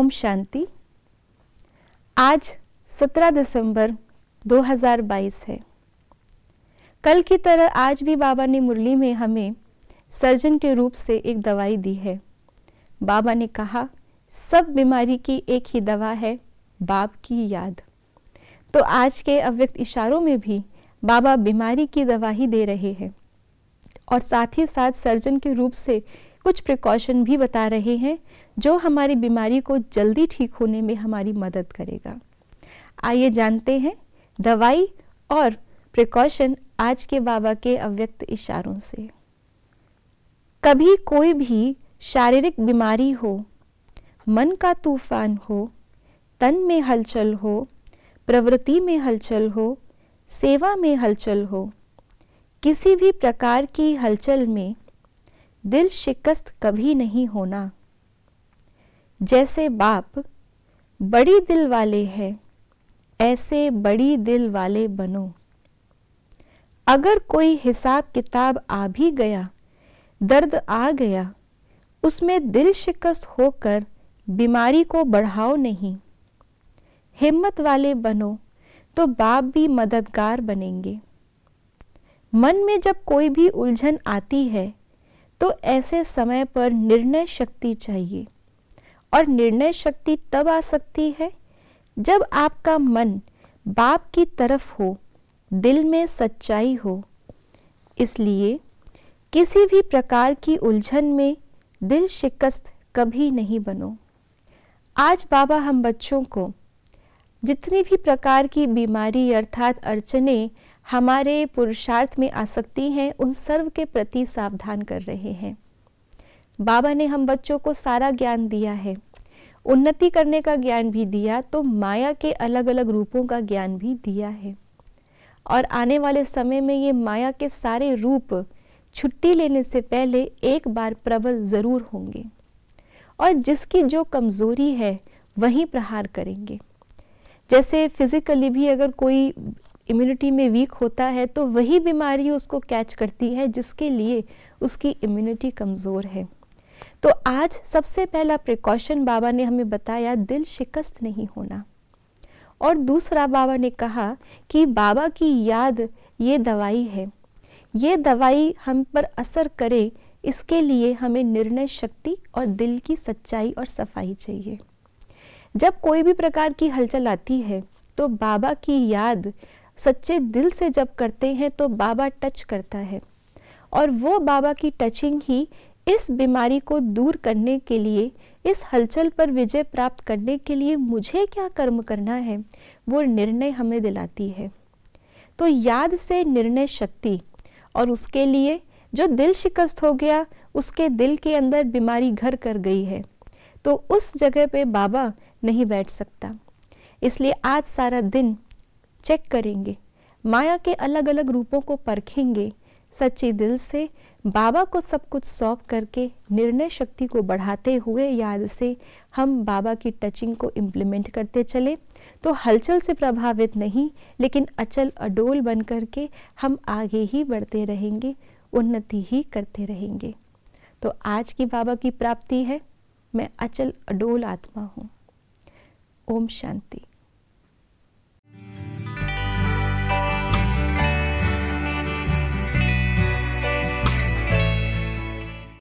ओम शांति आज 17 दिसंबर 2022 है कल की तरह आज भी बाबा ने मुरली में हमें सर्जन के रूप से एक दवाई दी है बाबा ने कहा सब बीमारी की एक ही दवा है बाप की याद तो आज के अव्यक्त इशारों में भी बाबा बीमारी की दवा ही दे रहे हैं और साथ ही साथ सर्जन के रूप से कुछ प्रिकॉशन भी बता रहे हैं जो हमारी बीमारी को जल्दी ठीक होने में हमारी मदद करेगा आइए जानते हैं दवाई और प्रिकॉशन आज के बाबा के अव्यक्त इशारों से कभी कोई भी शारीरिक बीमारी हो मन का तूफान हो तन में हलचल हो प्रवृत्ति में हलचल हो सेवा में हलचल हो किसी भी प्रकार की हलचल में दिल शिकस्त कभी नहीं होना जैसे बाप बड़ी दिल वाले है ऐसे बड़ी दिल वाले बनो अगर कोई हिसाब किताब आ भी गया दर्द आ गया उसमें दिल शिकस्त होकर बीमारी को बढ़ाओ नहीं हिम्मत वाले बनो तो बाप भी मददगार बनेंगे मन में जब कोई भी उलझन आती है तो ऐसे समय पर निर्णय शक्ति चाहिए और निर्णय शक्ति तब आ सकती है जब आपका मन बाप की तरफ हो दिल में सच्चाई हो इसलिए किसी भी प्रकार की उलझन में दिल शिकस्त कभी नहीं बनो आज बाबा हम बच्चों को जितनी भी प्रकार की बीमारी अर्थात अड़चने हमारे पुरुषार्थ में आसक्ति हैं उन सर्व के प्रति सावधान कर रहे हैं बाबा ने हम बच्चों को सारा ज्ञान दिया है उन्नति करने का ज्ञान भी दिया तो माया के अलग अलग रूपों का ज्ञान भी दिया है और आने वाले समय में ये माया के सारे रूप छुट्टी लेने से पहले एक बार प्रबल ज़रूर होंगे और जिसकी जो कमज़ोरी है वही प्रहार करेंगे जैसे फिज़िकली भी अगर कोई इम्यूनिटी में वीक होता है तो वही बीमारी उसको कैच करती है जिसके लिए उसकी इम्यूनिटी कमज़ोर है तो आज सबसे पहला प्रिकॉशन बाबा ने हमें बताया दिल शिकस्त नहीं होना और दूसरा बाबा ने कहा कि बाबा की याद ये दवाई है ये दवाई हम पर असर करे इसके लिए हमें निर्णय शक्ति और दिल की सच्चाई और सफाई चाहिए जब कोई भी प्रकार की हलचल आती है तो बाबा की याद सच्चे दिल से जब करते हैं तो बाबा टच करता है और वो बाबा की टचिंग ही इस बीमारी को दूर करने के लिए इस हलचल पर विजय प्राप्त करने के लिए मुझे क्या कर्म करना है वो निर्णय हमें दिलाती है तो याद से निर्णय शक्ति और उसके लिए जो दिल शिकस्त हो गया उसके दिल के अंदर बीमारी घर कर गई है तो उस जगह पे बाबा नहीं बैठ सकता इसलिए आज सारा दिन चेक करेंगे माया के अलग अलग रूपों को परखेंगे सच्चे दिल से बाबा को सब कुछ सौंप करके निर्णय शक्ति को बढ़ाते हुए याद से हम बाबा की टचिंग को इम्प्लीमेंट करते चले तो हलचल से प्रभावित नहीं लेकिन अचल अडोल बन करके हम आगे ही बढ़ते रहेंगे उन्नति ही करते रहेंगे तो आज की बाबा की प्राप्ति है मैं अचल अडोल आत्मा हूँ ओम शांति